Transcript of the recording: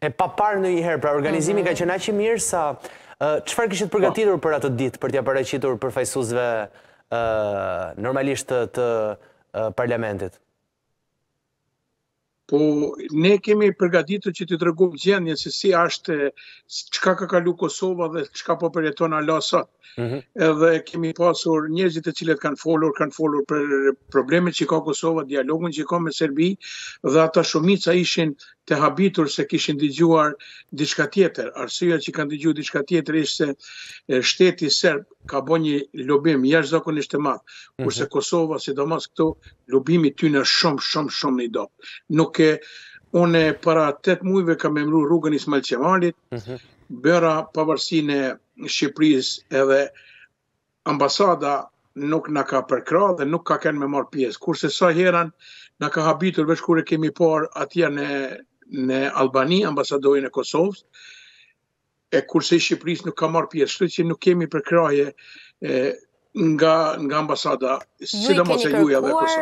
e pa parë në një herë, pra organizimi mhm. ka qëna që mirë sa, qëfar kështë të po. përgatitur për atë ditë, për t'ja përreqitur për fajsuzve normalisht të parlamentit? Po, ne kemi përgatitur që t'i tërgumë gjenje se si ashtë qka ka kalu Kosova dhe qka po përjeton alasat. Mhm. Edhe kemi pasur njëzit e cilet kanë folur, kanë folur për problemet që ka Kosova, dialogun që ka me Serbi dhe ata shumica ishin të habitur se kishin dëgjuar diçka tjetër. Arsyeja që kanë dëgjuar diçka tjetër ishte se shteti serb ka bënë një lobim jashtëzakonisht të madh, mhm. kurse Kosova, sidomos këtu, lobimi i tyre është shumë shumë shumë i dobët. Nuk e unë para 8 muajve kam emëruar rrugën Ismail Qemalit, mhm. bëra pavarësinë e Shqipërisë edhe ambasada nuk na ka përkra dhe nuk ka kenë me marë pjesë. Kurse sa heran, na ka habitur vesh kure kemi parë atje në në Albani, ambasadorin e Kosovës, e kurse i Shqipëris nuk ka marrë pjesë, shkëtë që nuk kemi përkraje nga ambasada, si da mos e juja dhe Kosovës.